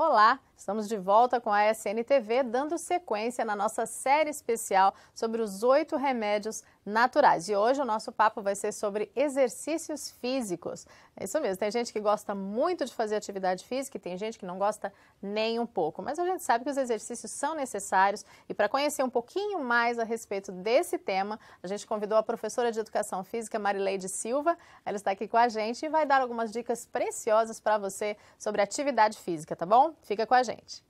Olá, estamos de volta com a SNTV, dando sequência na nossa série especial sobre os oito remédios naturais. E hoje o nosso papo vai ser sobre exercícios físicos. É isso mesmo, tem gente que gosta muito de fazer atividade física e tem gente que não gosta nem um pouco. Mas a gente sabe que os exercícios são necessários e para conhecer um pouquinho mais a respeito desse tema, a gente convidou a professora de Educação Física, Marileide Silva. Ela está aqui com a gente e vai dar algumas dicas preciosas para você sobre atividade física, tá bom? Fica com a gente.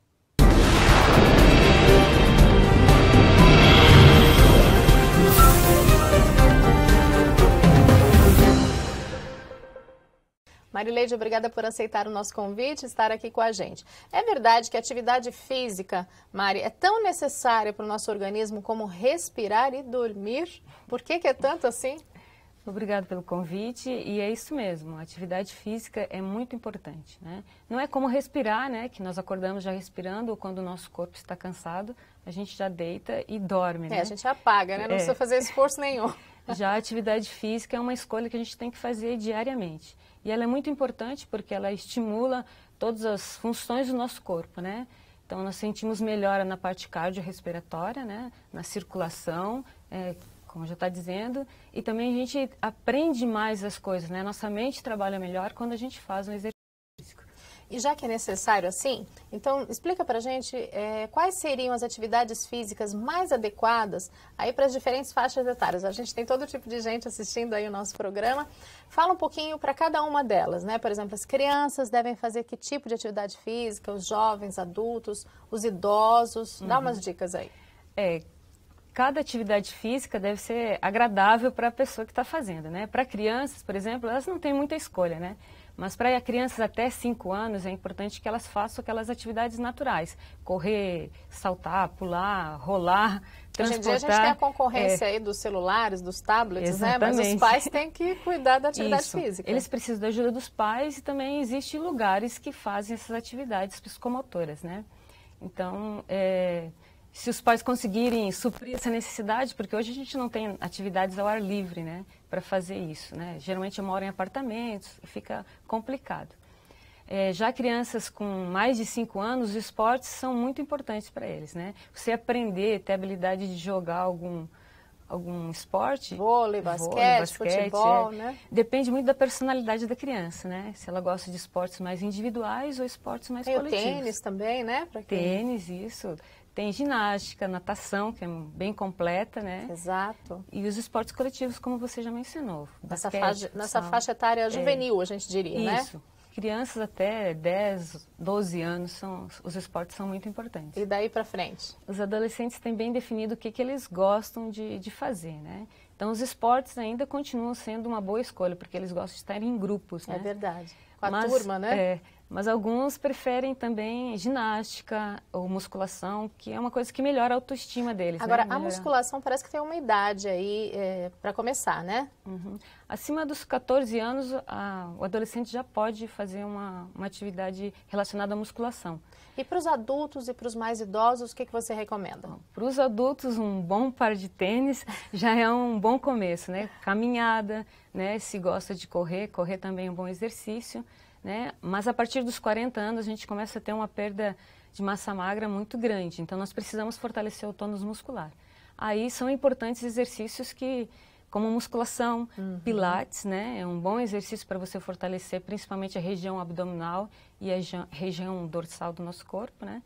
Marileide, obrigada por aceitar o nosso convite e estar aqui com a gente. É verdade que a atividade física, Mari, é tão necessária para o nosso organismo como respirar e dormir? Por que, que é tanto assim? Obrigada pelo convite e é isso mesmo. A atividade física é muito importante, né? Não é como respirar, né? Que nós acordamos já respirando ou quando o nosso corpo está cansado, a gente já deita e dorme, é, né? a gente apaga, né? Não é. precisa fazer esforço nenhum. Já a atividade física é uma escolha que a gente tem que fazer diariamente. E ela é muito importante porque ela estimula todas as funções do nosso corpo, né? Então, nós sentimos melhora na parte cardiorrespiratória, né? Na circulação, é, como já está dizendo. E também a gente aprende mais as coisas, né? Nossa mente trabalha melhor quando a gente faz um exercício. E já que é necessário assim, então explica para gente é, quais seriam as atividades físicas mais adequadas aí para as diferentes faixas etárias. A gente tem todo tipo de gente assistindo aí o nosso programa. Fala um pouquinho para cada uma delas, né? Por exemplo, as crianças devem fazer que tipo de atividade física? Os jovens, adultos, os idosos? Dá uhum. umas dicas aí. É, cada atividade física deve ser agradável para a pessoa que está fazendo, né? Para crianças, por exemplo, elas não têm muita escolha, né? Mas para crianças até 5 anos é importante que elas façam aquelas atividades naturais. Correr, saltar, pular, rolar, Hoje em dia a gente tem a concorrência é, aí dos celulares, dos tablets, exatamente. né? Mas os pais têm que cuidar da atividade Isso. física. Eles precisam da ajuda dos pais e também existem lugares que fazem essas atividades psicomotoras, né? Então, é, se os pais conseguirem suprir essa necessidade, porque hoje a gente não tem atividades ao ar livre, né, para fazer isso, né? Geralmente eu moro em apartamentos, fica complicado. É, já crianças com mais de 5 anos, os esportes são muito importantes para eles, né? Você aprender, ter habilidade de jogar algum algum esporte, vôlei, basquete, vôlei, basquete futebol, é. né? Depende muito da personalidade da criança, né? Se ela gosta de esportes mais individuais ou esportes mais Tem coletivos. O tênis também, né? Quem... Tênis, isso. Tem ginástica, natação, que é bem completa, né? Exato. E os esportes coletivos, como você já mencionou. Nessa, basquete, faixa, nessa faixa etária é. juvenil, é, a gente diria, isso. né? Isso. Crianças até 10, 12 anos, são, os esportes são muito importantes. E daí para frente? Os adolescentes têm bem definido o que, que eles gostam de, de fazer, né? Então, os esportes ainda continuam sendo uma boa escolha, porque eles gostam de estar em grupos, é né? É verdade. Com a Mas, turma, né? É, mas alguns preferem também ginástica ou musculação, que é uma coisa que melhora a autoestima deles. Né? Agora, né? a musculação parece que tem uma idade aí é, para começar, né? Uhum. Acima dos 14 anos, a, o adolescente já pode fazer uma, uma atividade relacionada à musculação. E para os adultos e para os mais idosos, o que, que você recomenda? Para os adultos, um bom par de tênis já é um bom começo, né? Caminhada, né? Se gosta de correr, correr também é um bom exercício né? Mas a partir dos 40 anos a gente começa a ter uma perda de massa magra muito grande, então nós precisamos fortalecer o tônus muscular. Aí são importantes exercícios que como musculação, uhum. pilates, né? É um bom exercício para você fortalecer principalmente a região abdominal e a região dorsal do nosso corpo, né?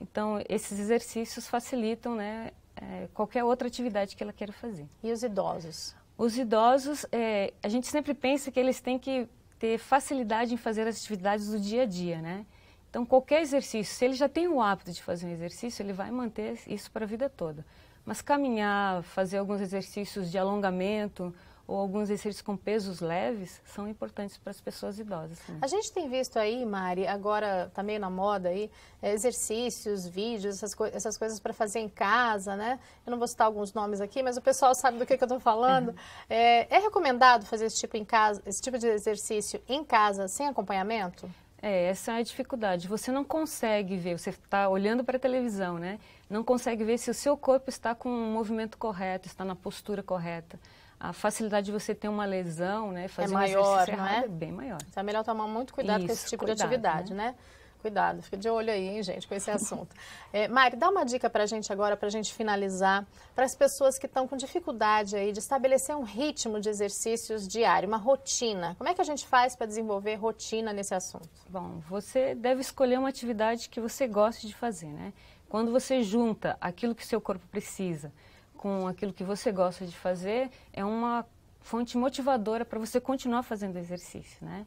Então, esses exercícios facilitam, né, é, qualquer outra atividade que ela queira fazer. E os idosos? Os idosos, é, a gente sempre pensa que eles têm que ter facilidade em fazer as atividades do dia a dia, né? Então, qualquer exercício, se ele já tem o hábito de fazer um exercício, ele vai manter isso para a vida toda. Mas caminhar, fazer alguns exercícios de alongamento, ou alguns exercícios com pesos leves são importantes para as pessoas idosas. Né? A gente tem visto aí, Mari, agora está meio na moda aí, é, exercícios, vídeos, essas, co essas coisas para fazer em casa, né? Eu não vou citar alguns nomes aqui, mas o pessoal sabe do que, que eu estou falando. Uhum. É, é recomendado fazer esse tipo, em casa, esse tipo de exercício em casa, sem acompanhamento? É, essa é a dificuldade. Você não consegue ver, você está olhando para a televisão, né? Não consegue ver se o seu corpo está com o movimento correto, está na postura correta a facilidade de você ter uma lesão, né, é fazer é maior, um não é? é bem maior. Então é melhor tomar muito cuidado Isso, com esse tipo cuidado, de atividade, né? né? Cuidado, fica de olho aí, hein, gente, com esse assunto. É, Mari, dá uma dica para a gente agora, para a gente finalizar, para as pessoas que estão com dificuldade aí de estabelecer um ritmo de exercícios diário, uma rotina. Como é que a gente faz para desenvolver rotina nesse assunto? Bom, você deve escolher uma atividade que você goste de fazer, né? Quando você junta aquilo que seu corpo precisa com aquilo que você gosta de fazer é uma fonte motivadora para você continuar fazendo exercício, né?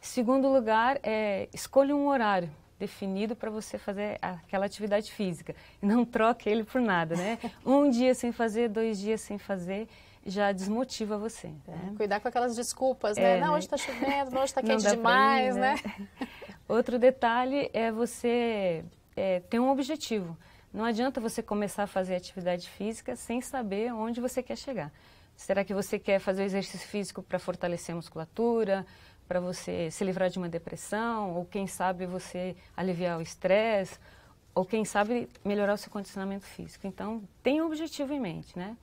Segundo lugar, é, escolha um horário definido para você fazer aquela atividade física. Não troque ele por nada, né? Um dia sem fazer, dois dias sem fazer, já desmotiva você. É, né? Cuidar com aquelas desculpas, é, né? É, não, né? hoje está chovendo, hoje está quente demais, né? né? Outro detalhe é você é, ter um objetivo. Não adianta você começar a fazer atividade física sem saber onde você quer chegar. Será que você quer fazer exercício físico para fortalecer a musculatura, para você se livrar de uma depressão, ou quem sabe você aliviar o estresse, ou quem sabe melhorar o seu condicionamento físico? Então, tem um objetivo em mente, né?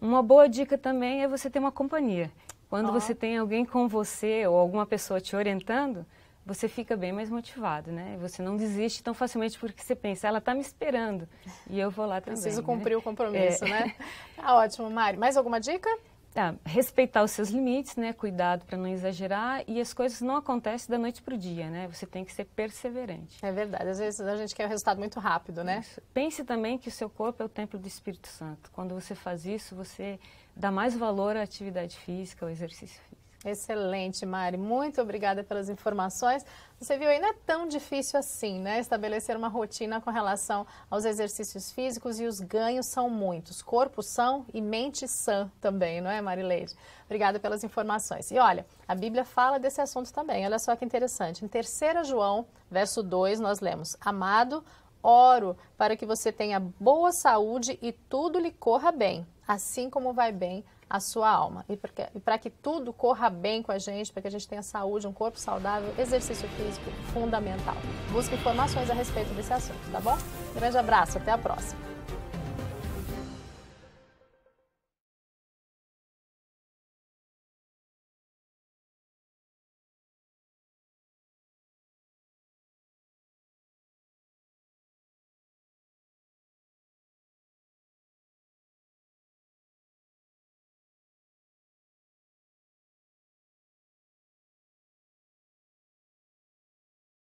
Uma boa dica também é você ter uma companhia. Quando você tem alguém com você ou alguma pessoa te orientando, você fica bem mais motivado, né? Você não desiste tão facilmente porque você pensa, ela está me esperando e eu vou lá também. Preciso né? cumprir né? o compromisso, é. né? Tá ótimo, Mari. Mais alguma dica? Tá, respeitar os seus limites, né? Cuidado para não exagerar e as coisas não acontecem da noite para o dia, né? Você tem que ser perseverante. É verdade, às vezes a gente quer o um resultado muito rápido, né? Isso. Pense também que o seu corpo é o templo do Espírito Santo. Quando você faz isso, você dá mais valor à atividade física, ao exercício físico. Excelente, Mari. Muito obrigada pelas informações. Você viu, ainda é tão difícil assim, né? Estabelecer uma rotina com relação aos exercícios físicos e os ganhos são muitos. Corpo são e mente sã também, não é, Marileide? Obrigada pelas informações. E olha, a Bíblia fala desse assunto também. Olha só que interessante. Em 3 João, verso 2, nós lemos: Amado, oro para que você tenha boa saúde e tudo lhe corra bem, assim como vai bem a sua alma. E para que tudo corra bem com a gente, para que a gente tenha saúde, um corpo saudável, exercício físico fundamental. Busque informações a respeito desse assunto, tá bom? Grande abraço, até a próxima.